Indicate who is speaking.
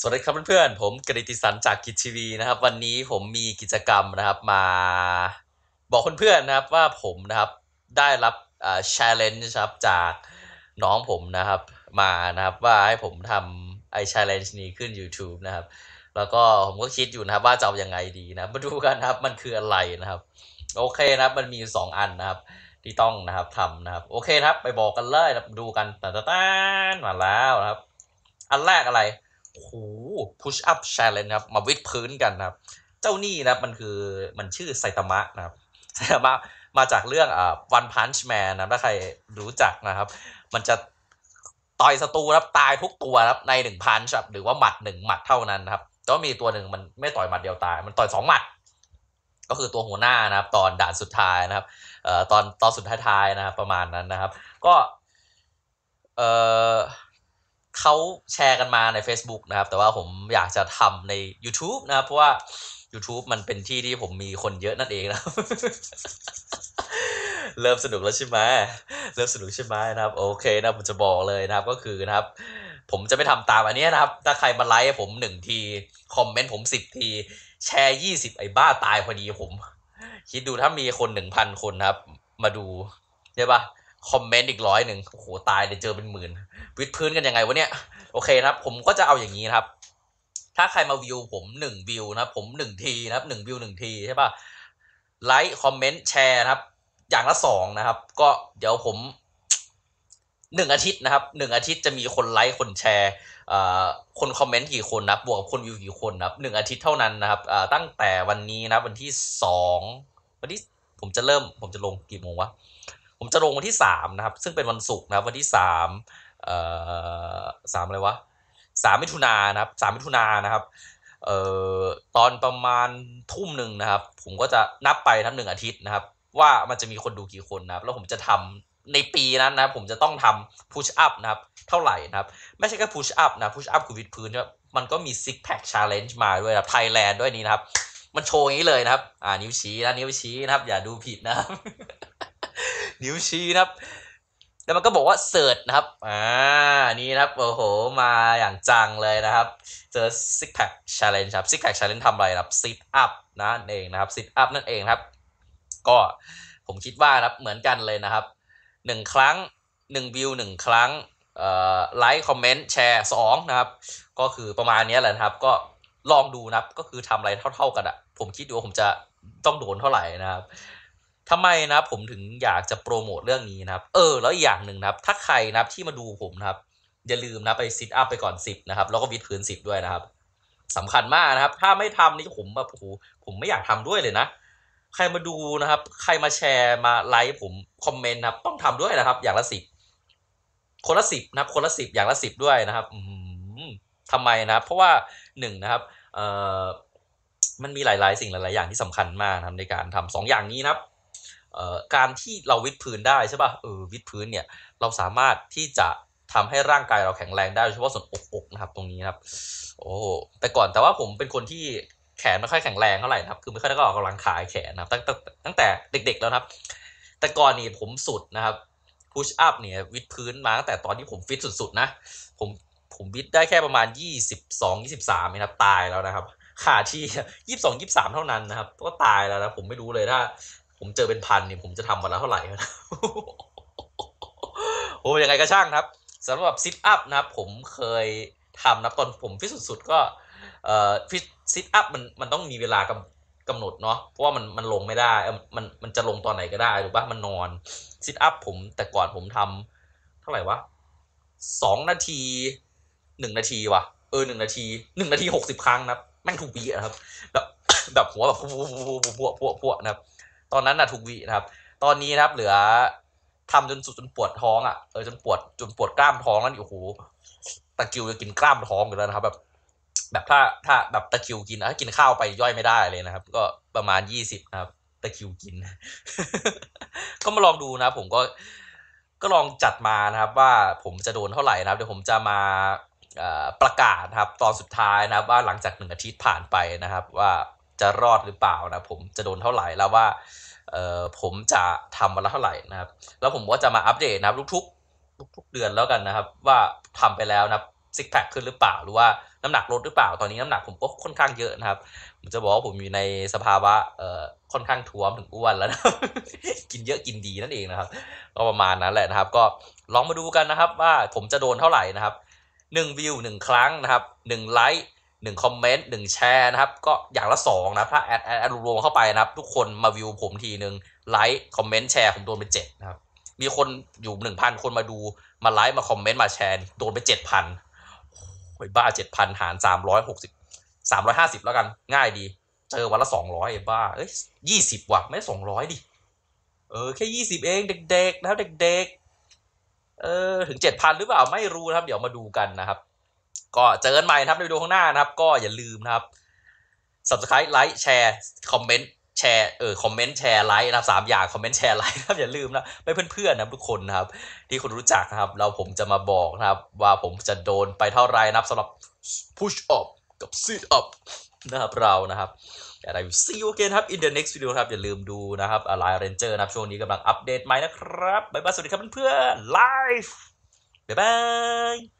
Speaker 1: สวัสดีครับเพื่อนๆผมกรติสันจากกิจทีวีนะครับ วันนี้ผมมีกิจกรรมนะครับ มาบอกเพื่อนๆนะครับ ว่าผมนะครับได้รับแชร์เลนจ์ครับ จากน้องผมนะครับมานะครับ ว่าให้ผมทำไอ้ชร์เลนจ์นี้ขึ้น YouTube นะครับ แล้วก็ผมก็คิดอยู่นะครับ ว่าจะเอาอยังไงดีนะมาดูกันนะครับมันคืออะไรนะครับ โอเคนะครับ มันมี2อันนะครับ ที่ต้องนะครับทำนะครับ โอเคครับ ไปบอกกันเลยดูกันตาตาตามาแล้วนะครับ อันแรกอะไรโอ้โหพุชอัพแชร์เลยนะครับมาวิดพื้นกันนะครับ เจ้านี่นะมันคือมันชื่อไซตามะนะครับไซตามะมาจากเรื่องอ่าวันพันช์แมนนะถ้าใครรู้จักนะครับ มันจะต่อยศัตรูครับตายทุกตัวครับในหนึ่งพันครับหรือว่าหมัดหนึ่งหมัดเท่านั้นครับก็มีตัวหนึ่งมันไม่ต่อยหมัดเดียวตาย มันต่อยสองหมัด ก็คือตัวหัวหน้านะครับ ตอนด่านสุดท้ายนะครับ เอ่อตอนตอนสุดท้ายๆนะครับประมาณนั้นนะครับ ก็ เอ่อเขาแชร์กันมาใน Facebook นะครับ แต่ว่าผมอยากจะทำใน YouTube นะครับเพราะว่า YouTube มันเป็นที่ที่ผมมีคนเยอะนั่น เอง นะเริ่มสนุกแล้วใช่ไหมเริ่มสนุก ใช่ไหมนะครับ โอเค นะ ผม จะบอก เลยนะครับ ก็คือนะครับ ผมจะไม่ทำตามอันนี้นะครับ ถ้าใคร มา ไลค์ ผมหนึ่งทีคอมเมนต์ผมสิบทีแชร์ยี่สิบไอ้บ้าตายพอดีผม คิดดูถ้ามีคนหนึ่งพันคนนะครับ มาดูใช่ปะคอมเมนต์อีกร้อยหนึ่งโอ้โหตายเลยเจอเป็นหมื่นวิดพื้นกันยังไงวะเนี่ย โอเค นะครับ ผมก็จะเอาอย่างนี้ นะครับ ถ้าใครมาวิว ผมหนึ่งวิว นะครับ ผมหนึ่งทีนะครับ หนึ่งวิวหนึ่งที ใช่ปะไลค์คอมเมนต์แชร์ นะ ครับ อย่างละสองนะครับ ก็เดี๋ยวผมหนึ่งอาทิตย์นะครับ หนึ่งอาทิตย์จะมีคนไลค์ คน แชร์คน คอมเมนต์กี่คนนะบวกกับคนวิวกี่คนนะหนึ่งอาทิตย์เท่านั้นนะครับตั้งแต่วันนี้นะวันที่สอง วันที่ผมจะเริ่ม ผมจะลงกี่โมงวะผมจะลงวันที่สามนะครับ ซึ่งเป็นวันศุกร์นะครับวันที่สามเอ่อสามอะไรวะสามมิถุนานะครับสามมิถุนานะครับเอ่อตอนประมาณทุ่มหนึ่งนะครับ ผมก็จะนับไปทั้งหนึ่งอาทิตย์นะครับ ว่ามันจะมีคนดูกี่คนนะครับ แล้วผมจะทำในปีนั้นนะผมจะต้องทำ push up นะครับเท่าไหร่นะครับไม่ใช่แค่ push up นะ push up คือวิดพื้นมันก็มี six pack challenge มาด้วยนะไทยแลนด์ด้วยนี้นะครับมันโชว์อย่างนี้เลยนะครับ อ่านิ้วชี้นะนิ้วชี้นะครับอย่าดูผิดนะครับนิ้วชี้นะครับ แล้วมันก็บอกว่าเสิร์ชนะครับอ่านี่นะครับโอ้โหมาอย่างจังเลยนะครับเจอซิกแพคชาเลนจ์ครับซิกแพคชาเลนจ์ทำอะไรครับซิทอัพนั่นเองนะครับซิทอัพนั่นเองครับ ก็ผมคิดว่านะครับเหมือนกันเลยนะครับหนึ่งครั้งหนึ่งวิวหนึ่งครั้งไลค์คอมเมนต์แชร์สองนะครับ ก็คือประมาณนี้แหละครับก็ลองดูนะครับก็คือทำอะไรเท่า ๆกันอะผมคิดดูผมจะต้องโดนเท่าไหร่นะครับทำไมนะผมถึงอยากจะโปรโมทเรื่องนี้นะ เออ แล้วอย่างหนึ่งนะถ้าใครนะที่มาดูผมนะครับอย่าลืมนะ ไปซิทอัพไปก่อนสิบนะครับแล้วก็วิดพื้นสิบด้วยนะครับสำคัญมากนะครับ ถ้าไม่ทำนี่ผมแบบโอ้โหผมไม่อยากทำด้วยเลยนะ ใครมาดูนะครับ ใครมาแชร์มาไลค์ผมคอมเมนต์นะต้องทำด้วยนะครับ อย่างละสิบคนละสิบนะครับ คนละสิบอย่างละสิบด้วยนะครับอืทำไมนะ เพราะว่าหนึ่งนะครับเอ่อมันมีหลาย ๆ สิ่งหลาย ๆ อย่างที่สำคัญมากนะครับในการทำสองอย่างนี้นะครับการที่เราวิดพื้นได้ใช่ป่ะเออวิดพื้นเนี่ย เราสามารถที่จะทำให้ร่างกายเราแข็งแรงได้เฉพาะส่วนอกๆนะครับ ตรงนี้นะครับ โอ้แต่ก่อนแต่ว่าผมเป็นคนที่แขนไม่ค่อยแข็งแรงเท่าไหร่นะครับ คือไม่ค่อยได้ก็ออกกำลังกายแขนนะครับตั้งแต่ตั้งแต่เด็กๆแล้วครับ แต่ก่อนนี่ผมสุดนะครับพุชอัพเนี่ยวิดพื้นมาตั้งแต่ตอนที่ผมฟิตสุดๆนะ ผมผมวิดได้แค่ประมาณ22 23นะครับตายแล้วนะครับขาดที่22 23เท่านั้นนะครับก็ตายแล้วนะผมไม่รู้เลยถ้าผมเจอเป็นพันเนี่ยผมจะทำวันละเท่าไหร่ครับโอ้ยังไงก็ช่างครับสำหรับซิทอัพนะครับ ผมเคยทำนะ ตอนผมฟิตสุด ๆ ก็ เอ่อฟิตซิทอัพมันมันต้องมีเวลากำกำหนด เนาะเพราะว่ามันมันลงไม่ได้มันมันจะลงตอนไหนก็ได้หรือว่ามันนอนซิทอัพผมแต่ก่อนผมทำเท่าไหร่วะสองนาทีหนึ่งนาทีวะเออหนึ่งนาทีหนึ่งนาทีหกสิบครั้งนะแม่งถูกปีอะครับแบบแบบหัวแบบพวกพวกพวกพวกนะครับตอนนั้นนะถูกวีนะครับ ตอนนี้นะครับ เหลือทำจนสุดจนปวดท้องอ่ะเออจนปวดจนปวดกล้ามท้องแล้วยู่โหตะกิวจะกินกล้ามท้องอยู่แล้วนะครับแบบแบบถ้าถ้าแบบตะกิวกินถ้ากินข้าวไปย่อยไม่ได้เลยนะครับ ก็ประมาณยี่สิบนะครับ ตะคิวกินก็มาลองดูนะผมก็ก็ลองจัดมานะครับ ว่าผมจะโดนเท่าไหร่นะครับ เดี๋ยวผมจะมาประกาศนะครับ ตอนสุดท้ายนะครับว่าหลังจากหนึ่งอาทิตย์ผ่านไปนะครับ ว่าจะรอดหรือเปล่านะผมจะโดนเท่าไหร่แล้วว่าผมจะทำวันละเท่าไหร่นะครับ แล้วผมก็จะมาอัปเดตนะทุกๆทุกๆเดือนแล้วกันนะครับว่าทำไปแล้วนะซิกแพคขึ้นหรือเปล่าหรือว่าน้ำหนักลดหรือเปล่าตอนนี้น้ำหนักผมก็ค่อนข้างเยอะนะครับผมจะบอกว่าผมอยู่ในสภาวะเอ่อค่อนข้างท้วมถึงอ้วนแล้วนะกินเยอะกินดีนั่นเองนะครับก็ประมาณนั้นแหละนะครับก็ลองมาดูกันนะครับว่าผมจะโดนเท่าไหร่นะครับหนึ่งวิวหนึ่งครั้งนะครับหนึ่งไลค์หนึ่งคอมเมนต์หนึ่งแชร์นะครับ ก็อย่างละสองนะ ถ้า แอด แอดรวมเข้าไปนะครับ ทุกคนมาวิวผมทีหนึ่งไลค์ คอมเมนต์ แชร์ ผมโดนไปเจ็ดนะครับ มีคนอยู่หนึ่งพันคนมาดูมาไลค์ มาคอมเมนต์ มาแชร์ โดนไปเจ็ดพันโอ้ยบ้าเจ็ดพันหารสามร้อยหกสิบสามร้อยห้าสิบแล้วกันง่ายดี เจอวันละสองร้อยบ้า เอ้ยยี่สิบว่ะ ไม่สองร้อยดิ เออ แค่ยี่สิบเองเด็กๆ นะครับเด็กๆเออถึงเจ็ดพันหรือเปล่าไม่รู้นะครับ เดี๋ยวมาดูกันนะครับก็เจอกันใหม่นะครับในวิดีโอข้างหน้านะครับ ก็อย่าลืมนะครับ subscribe ไลค์แชร์คอมเมนต์แชร์เออคอมเมนต์แชร์ ไลค์นะครับสามอย่างคอมเมนต์แชร์ไลค์นะครับอย่าลืมนะไม่เพื่อนๆนะทุกคนนะครับที่คุณรู้จักนะครับเราผมจะมาบอกนะครับว่าผมจะโดนไปเท่าไรนะครับสำหรับ push up กับ sit up นะครับเรานะครับอะไร see you again ครับ in the next video ครับ อย่าลืมดู นะครับไรเรนเจอร์นะครับช่วงนี้กำลัง อัปเดตใหม่นะครับบ๊ายบายสวัสดีครับเพื่อนๆ live บ๊ายบาย